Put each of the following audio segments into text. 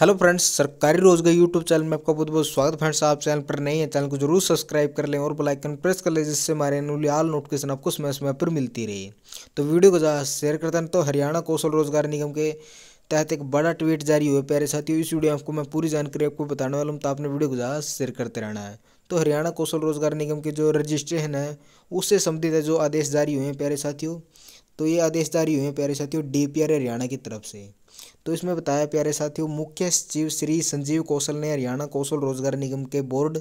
hello friends सरकारी रोजगार YouTube channel में आपका बहुत बहुत स्वागत फ्रेंड्स आप चैनल पर नए हैं चैनल को जरूर सब्सक्राइब कर लें और बेल आइकन प्रेस कर लें जिससे हमारे अनुली नोटिफिकेशन आपको समय समय पर मिलती रहे तो वीडियो को ज़्यादा शेयर करते हैं तो हरियाणा कौशल रोजगार निगम के तहत एक बड़ा ट्वीट जारी हुआ प्यारे साथियों इस वीडियो आपको मैं पूरी जानकारी आपको बताने वाला हूँ तो आपने वीडियो को ज़्यादा शेयर करते रहना है तो हरियाणा कौशल रोजगार निगम के जो रजिस्ट्रेशन है उससे संबंधित है जो आदेश जारी हुए हैं प्यारे साथियों तो ये आदेश जारी हुए हैं प्यारे साथियों डी हरियाणा की तरफ से तो इसमें बताया प्यारे साथियों मुख्य सचिव श्री संजीव कौशल ने हरियाणा कौशल रोजगार निगम के बोर्ड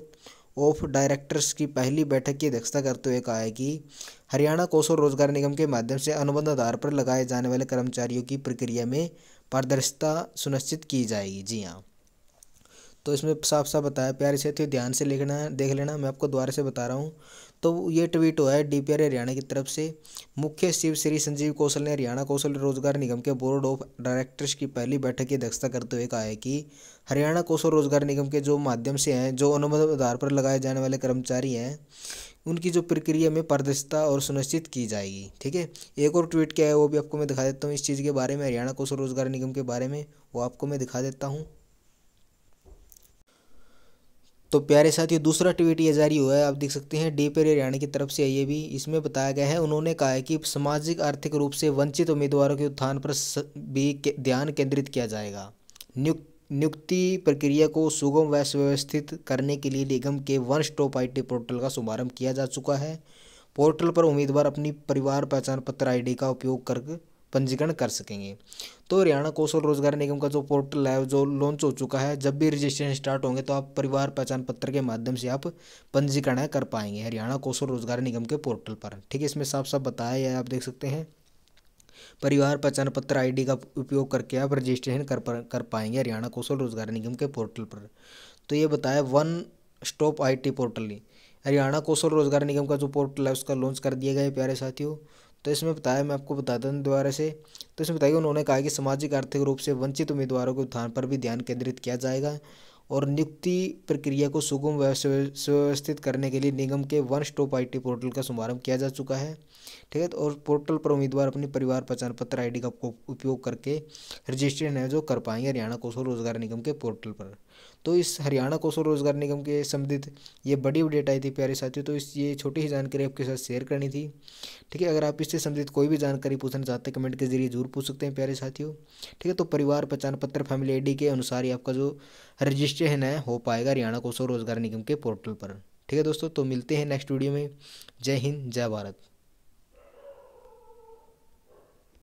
ऑफ डायरेक्टर्स की पहली बैठक की अध्यक्षता करते हुए कहा है कि हरियाणा कौशल रोजगार निगम के माध्यम से अनुबंध आधार पर लगाए जाने वाले कर्मचारियों की प्रक्रिया में पारदर्शिता सुनिश्चित की जाएगी जी हाँ तो इसमें साफ साफ बताया प्यारे साथियों ध्यान से लिखना देख लेना मैं आपको दोबारा से बता रहा हूँ तो ये ट्वीट हुआ है डी आर हरियाणा की तरफ से मुख्य सचिव श्री संजीव कौशल ने हरियाणा कौशल रोजगार निगम के बोर्ड ऑफ डायरेक्टर्स की पहली बैठक की अध्यक्षता करते हुए कहा है कि हरियाणा कौशल रोजगार निगम के जो माध्यम से हैं जो अनुमत आधार पर लगाए जाने वाले कर्मचारी हैं उनकी जो प्रक्रिया में पारदर्शिता और सुनिश्चित की जाएगी ठीक है एक और ट्वीट क्या है वो भी आपको मैं दिखा देता हूँ इस चीज़ के बारे में हरियाणा कौशल रोजगार निगम के बारे में वो आपको मैं दिखा देता हूँ तो प्यारे साथियों दूसरा ट्वीट ये जारी हुआ है आप देख सकते हैं डी पर हरियाणा की तरफ से ये भी इसमें बताया गया है उन्होंने कहा है कि सामाजिक आर्थिक रूप से वंचित उम्मीदवारों के उत्थान पर भी ध्यान केंद्रित किया जाएगा नियुक्त नियुक्ति प्रक्रिया को सुगम व सुव्यवस्थित करने के लिए निगम के वन स्टॉप आईटी पोर्टल का शुभारंभ किया जा चुका है पोर्टल पर उम्मीदवार अपनी परिवार पहचान पत्र आईडी का उपयोग कर पंजीकरण कर सकेंगे तो हरियाणा कौशल रोजगार निगम का जो पोर्टल है जो लॉन्च हो चुका है जब भी रजिस्ट्रेशन स्टार्ट होंगे तो आप परिवार पहचान पत्र के माध्यम से आप पंजीकरण कर पाएंगे हरियाणा कौशल रोजगार निगम के पोर्टल पर ठीक है इसमें साफ साफ बताया है आप देख सकते हैं परिवार पहचान पत्र आईडी का उपयोग करके आप रजिस्ट्रेशन कर कर पाएंगे हरियाणा कौशल रोजगार निगम के पोर्टल पर तो ये बताया one stop IT portal Haryana Kaushal Rozgar Nigam का जो पोर्टल है उसका लॉन्च कर दिया गया है प्यारे साथियों तो इसमें बताया मैं आपको बता दें दोबारा से तो इसमें बताइए उन्होंने कहा कि सामाजिक आर्थिक रूप से वंचित उम्मीदवारों के उत्थान पर भी ध्यान केंद्रित किया जाएगा और नियुक्ति प्रक्रिया को सुगम सुव्यवस्थित करने के लिए निगम के one stop I T portal का शुभारंभ किया जा चुका है ठीक है तो और पोर्टल पर उम्मीदवार अपने परिवार पहचान पत्र आईडी का उपयोग करके रजिस्ट्रेशन है जो कर पाएंगे हरियाणा कौशल रोजगार निगम के पोर्टल पर तो इस हरियाणा कौशल रोजगार निगम के संबंधित ये बड़ी अपडेट आई थी प्यारे साथियों तो इस ये छोटी ही जानकारी आपके साथ शेयर करनी थी ठीक है अगर आप इससे संबंधित कोई भी जानकारी पूछना चाहते हैं कमेंट के जरिए जरूर पूछ सकते हैं प्यारे साथियों ठीक है तो परिवार पहचान पत्र फैमिली आई के अनुसार ही आपका जो रजिस्ट्रेशन है हो पाएगा हरियाणा कौशल रोजगार निगम के पोर्टल पर ठीक है दोस्तों तो मिलते हैं नेक्स्ट वीडियो में जय हिंद जय भारत